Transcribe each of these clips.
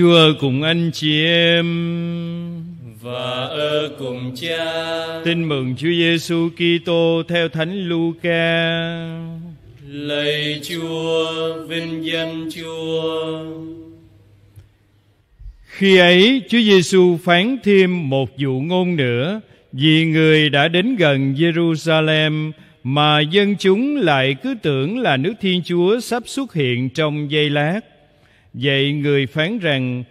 Chúa cùng anh chị em và ở cùng Cha. Tin mừng Chúa Giêsu Kitô theo Thánh Luca. Lạy Chúa, vinh danh Chúa. Khi ấy, Chúa Giêsu phán thêm một dụ ngôn nữa, vì người đã đến gần Jerusalem mà dân chúng lại cứ tưởng là nước Thiên Chúa sắp xuất hiện trong giây lát Vậy người phán rằng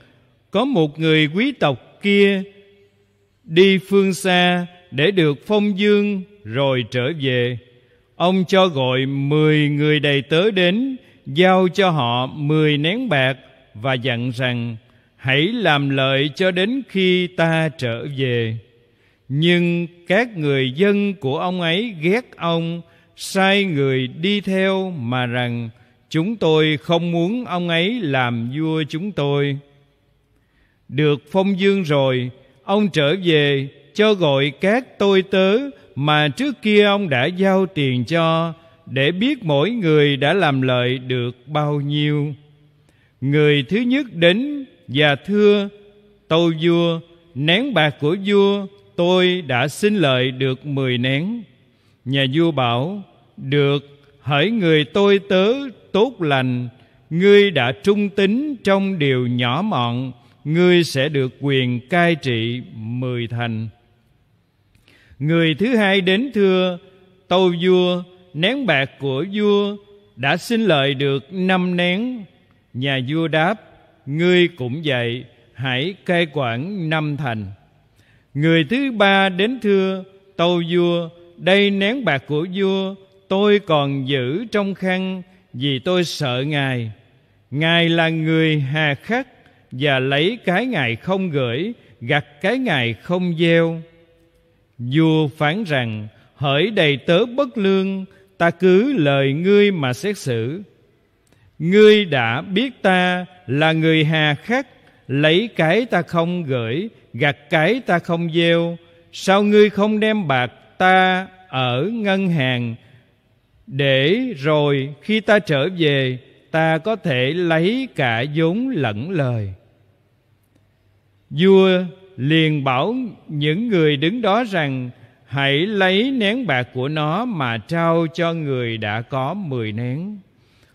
Có một người quý tộc kia Đi phương xa để được phong dương rồi trở về Ông cho gọi mười người đầy tớ đến Giao cho họ mười nén bạc Và dặn rằng Hãy làm lợi cho đến khi ta trở về Nhưng các người dân của ông ấy ghét ông Sai người đi theo mà rằng Chúng tôi không muốn ông ấy làm vua chúng tôi Được phong dương rồi Ông trở về cho gọi các tôi tớ Mà trước kia ông đã giao tiền cho Để biết mỗi người đã làm lợi được bao nhiêu Người thứ nhất đến và thưa Tâu vua nén bạc của vua Tôi đã xin lợi được mười nén Nhà vua bảo Được hỡi người tôi tớ tốt lành ngươi đã trung tín trong điều nhỏ mọn ngươi sẽ được quyền cai trị mười thành người thứ hai đến thưa tâu vua nén bạc của vua đã xin lợi được năm nén nhà vua đáp ngươi cũng vậy hãy cai quản năm thành người thứ ba đến thưa tâu vua đây nén bạc của vua tôi còn giữ trong khăn vì tôi sợ ngài ngài là người hà khắc và lấy cái ngài không gửi gặt cái ngài không gieo vua phán rằng hỡi đầy tớ bất lương ta cứ lời ngươi mà xét xử ngươi đã biết ta là người hà khắc lấy cái ta không gửi gặt cái ta không gieo sao ngươi không đem bạc ta ở ngân hàng để rồi khi ta trở về ta có thể lấy cả vốn lẫn lời vua liền bảo những người đứng đó rằng hãy lấy nén bạc của nó mà trao cho người đã có mười nén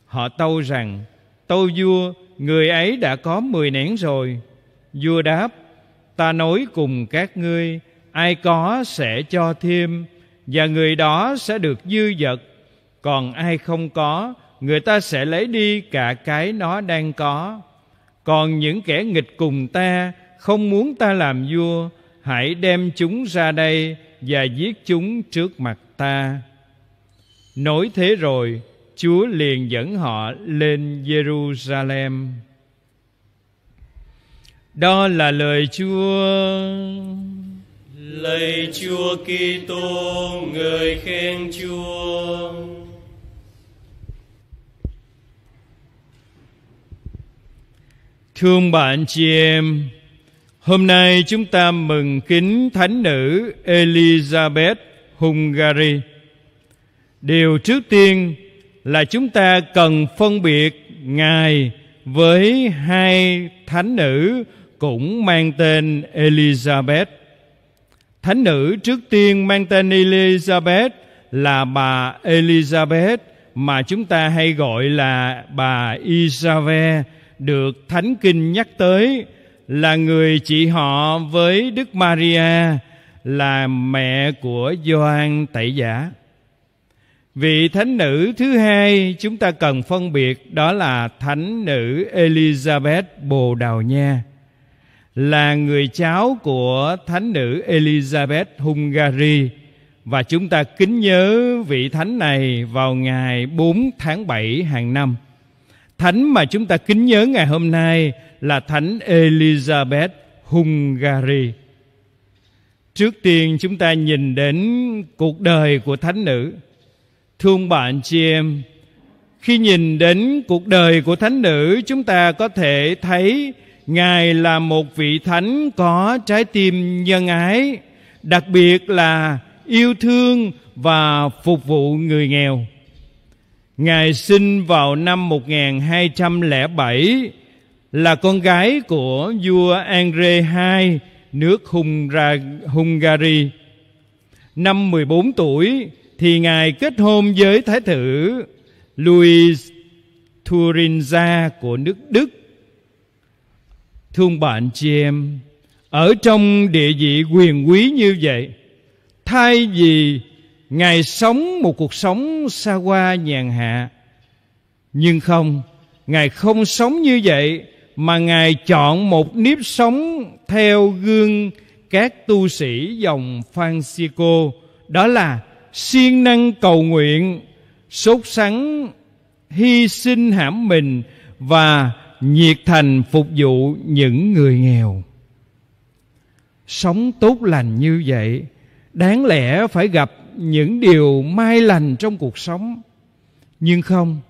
họ tâu rằng tâu vua người ấy đã có mười nén rồi vua đáp ta nói cùng các ngươi ai có sẽ cho thêm và người đó sẽ được dư dật còn ai không có người ta sẽ lấy đi cả cái nó đang có còn những kẻ nghịch cùng ta không muốn ta làm vua hãy đem chúng ra đây và giết chúng trước mặt ta nói thế rồi chúa liền dẫn họ lên jerusalem đó là lời chúa Lạy Chúa Kitô người khen Chúa. Thương bạn chị em Hôm nay chúng ta mừng kính Thánh nữ Elizabeth Hungary Điều trước tiên là chúng ta cần phân biệt Ngài với hai thánh nữ cũng mang tên Elizabeth Thánh nữ trước tiên mang tên Elizabeth là bà Elizabeth mà chúng ta hay gọi là bà Isabel được thánh kinh nhắc tới là người chị họ với đức maria là mẹ của Gioan Tẩy Giả. Vị thánh nữ thứ hai chúng ta cần phân biệt đó là thánh nữ Elizabeth Bồ Đào Nha là người cháu của thánh nữ Elizabeth Hungary và chúng ta kính nhớ vị thánh này vào ngày 4 tháng 7 hàng năm. Thánh mà chúng ta kính nhớ ngày hôm nay là Thánh Elizabeth Hungary. Trước tiên chúng ta nhìn đến cuộc đời của Thánh nữ. Thương bạn chị em, khi nhìn đến cuộc đời của Thánh nữ chúng ta có thể thấy Ngài là một vị Thánh có trái tim nhân ái, đặc biệt là yêu thương và phục vụ người nghèo Ngài sinh vào năm 1207 là con gái của vua Andre II nước Hungary. Năm 14 tuổi thì Ngài kết hôn với Thái tử Louis Thuringia của nước Đức. Thương bạn chị em, ở trong địa vị quyền quý như vậy, thay vì Ngài sống một cuộc sống xa hoa nhàn hạ Nhưng không Ngài không sống như vậy Mà Ngài chọn một nếp sống Theo gương các tu sĩ dòng Francisco Đó là siêng năng cầu nguyện Sốt sắng Hy sinh hãm mình Và nhiệt thành phục vụ những người nghèo Sống tốt lành như vậy Đáng lẽ phải gặp những điều may lành trong cuộc sống nhưng không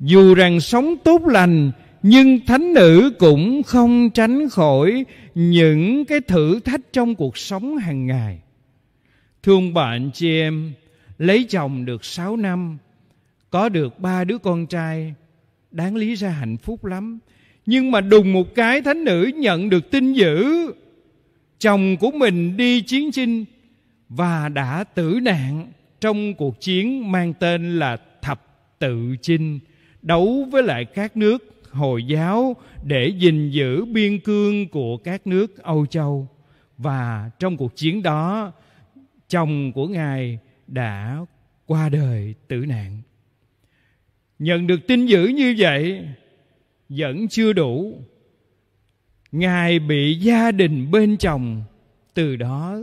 dù rằng sống tốt lành nhưng thánh nữ cũng không tránh khỏi những cái thử thách trong cuộc sống hàng ngày thương bạn chị em lấy chồng được 6 năm có được ba đứa con trai đáng lý ra hạnh phúc lắm nhưng mà đùng một cái thánh nữ nhận được tin dữ chồng của mình đi chiến chinh và đã tử nạn trong cuộc chiến mang tên là thập tự chinh đấu với lại các nước hồi giáo để gìn giữ biên cương của các nước âu châu và trong cuộc chiến đó chồng của ngài đã qua đời tử nạn nhận được tin dữ như vậy vẫn chưa đủ ngài bị gia đình bên chồng từ đó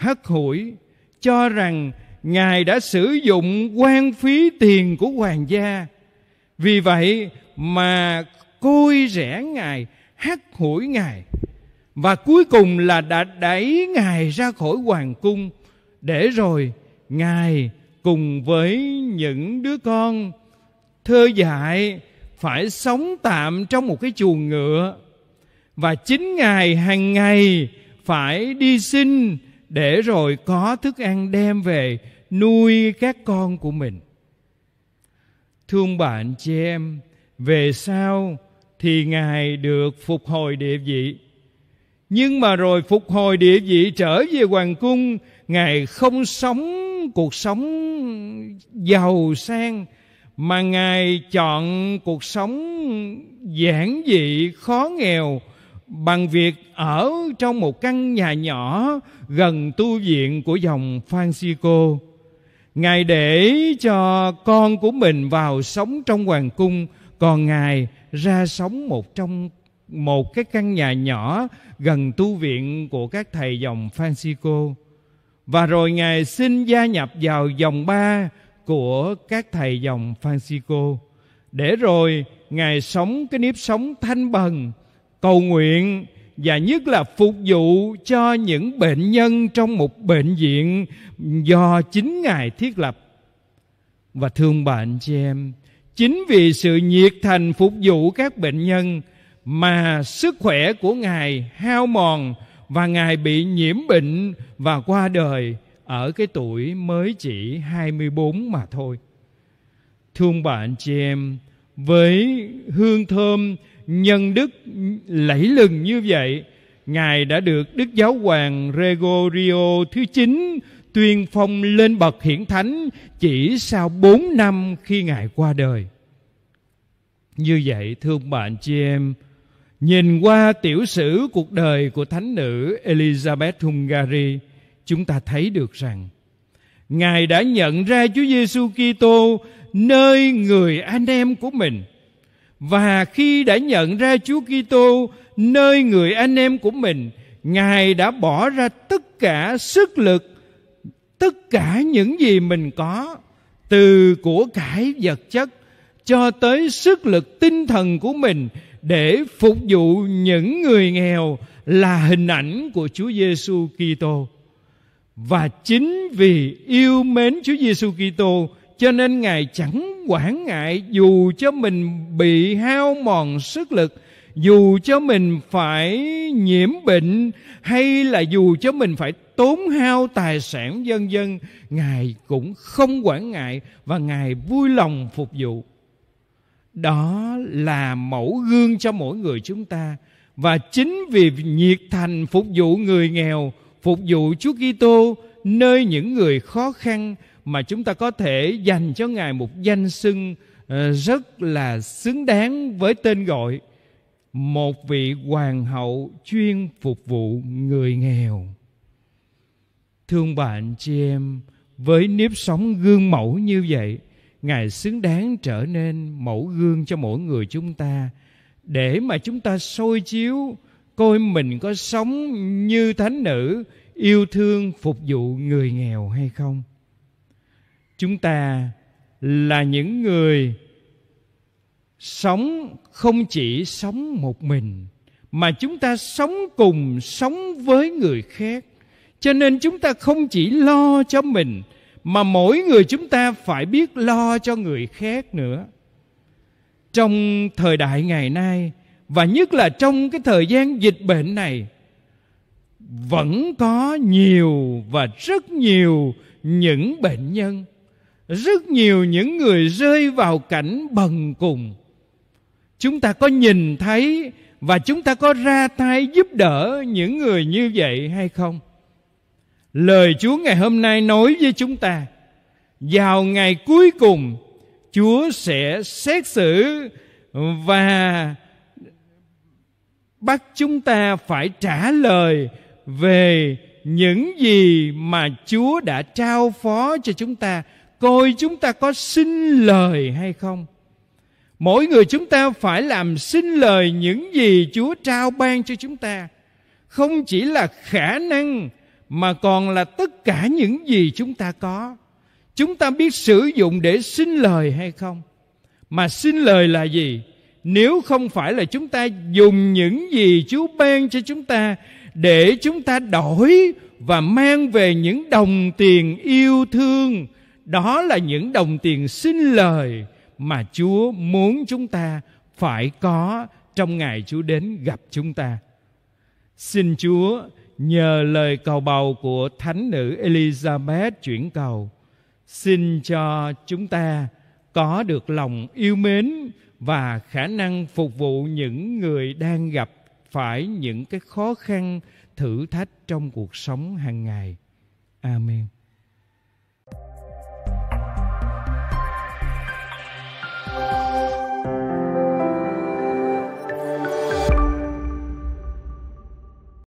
hất hủi cho rằng ngài đã sử dụng quan phí tiền của hoàng gia vì vậy mà côi rẻ ngài hắt hủi ngài và cuối cùng là đã đẩy ngài ra khỏi hoàng cung để rồi ngài cùng với những đứa con thơ dại phải sống tạm trong một cái chuồng ngựa và chính ngài hàng ngày phải đi xin để rồi có thức ăn đem về nuôi các con của mình thương bạn chị em về sau thì ngài được phục hồi địa vị nhưng mà rồi phục hồi địa vị trở về hoàng cung ngài không sống cuộc sống giàu sang mà ngài chọn cuộc sống giản dị khó nghèo bằng việc ở trong một căn nhà nhỏ gần tu viện của dòng Francisco. Ngài để cho con của mình vào sống trong hoàng cung, còn Ngài ra sống một trong một cái căn nhà nhỏ gần tu viện của các thầy dòng Francisco. Và rồi Ngài xin gia nhập vào dòng ba của các thầy dòng Francisco. Để rồi Ngài sống cái nếp sống thanh bần cầu nguyện và nhất là phục vụ cho những bệnh nhân trong một bệnh viện do chính ngài thiết lập và thương bạn chị em chính vì sự nhiệt thành phục vụ các bệnh nhân mà sức khỏe của ngài hao mòn và ngài bị nhiễm bệnh và qua đời ở cái tuổi mới chỉ 24 mà thôi. Thương bạn chị em, với hương thơm nhân đức lẫy lừng như vậy ngài đã được đức giáo hoàng Gregorio thứ chín tuyên phong lên bậc hiển thánh chỉ sau bốn năm khi ngài qua đời như vậy thương bạn chị em nhìn qua tiểu sử cuộc đời của thánh nữ Elizabeth Hungary chúng ta thấy được rằng ngài đã nhận ra Chúa Giêsu Kitô nơi người anh em của mình và khi đã nhận ra Chúa Kitô nơi người anh em của mình, Ngài đã bỏ ra tất cả sức lực, tất cả những gì mình có, từ của cải vật chất cho tới sức lực tinh thần của mình để phục vụ những người nghèo là hình ảnh của Chúa Giêsu Kitô. Và chính vì yêu mến Chúa Giêsu Kitô cho nên Ngài chẳng quản ngại dù cho mình bị hao mòn sức lực, dù cho mình phải nhiễm bệnh hay là dù cho mình phải tốn hao tài sản dân dân, Ngài cũng không quản ngại và Ngài vui lòng phục vụ. Đó là mẫu gương cho mỗi người chúng ta và chính vì nhiệt thành phục vụ người nghèo, phục vụ Chúa Kitô nơi những người khó khăn mà chúng ta có thể dành cho ngài một danh xưng ờ, rất là xứng đáng với tên gọi một vị hoàng hậu chuyên phục vụ người nghèo thương bạn chị em với nếp sống gương mẫu như vậy ngài xứng đáng trở nên mẫu gương cho mỗi người chúng ta để mà chúng ta soi chiếu coi mình có sống như thánh nữ yêu thương phục vụ người nghèo hay không chúng ta là những người sống không chỉ sống một mình mà chúng ta sống cùng sống với người khác cho nên chúng ta không chỉ lo cho mình mà mỗi người chúng ta phải biết lo cho người khác nữa trong thời đại ngày nay và nhất là trong cái thời gian dịch bệnh này vẫn có nhiều và rất nhiều những bệnh nhân rất nhiều những người rơi vào cảnh bần cùng chúng ta có nhìn thấy và chúng ta có ra tay giúp đỡ những người như vậy hay không lời chúa ngày hôm nay nói với chúng ta vào ngày cuối cùng chúa sẽ xét xử và bắt chúng ta phải trả lời về những gì mà chúa đã trao phó cho chúng ta coi chúng ta có xin lời hay không mỗi người chúng ta phải làm xin lời những gì chúa trao ban cho chúng ta không chỉ là khả năng mà còn là tất cả những gì chúng ta có chúng ta biết sử dụng để xin lời hay không mà xin lời là gì nếu không phải là chúng ta dùng những gì chúa ban cho chúng ta để chúng ta đổi và mang về những đồng tiền yêu thương đó là những đồng tiền xin lời mà chúa muốn chúng ta phải có trong ngày chúa đến gặp chúng ta xin chúa nhờ lời cầu bầu của thánh nữ elizabeth chuyển cầu xin cho chúng ta có được lòng yêu mến và khả năng phục vụ những người đang gặp phải những cái khó khăn thử thách trong cuộc sống hàng ngày amen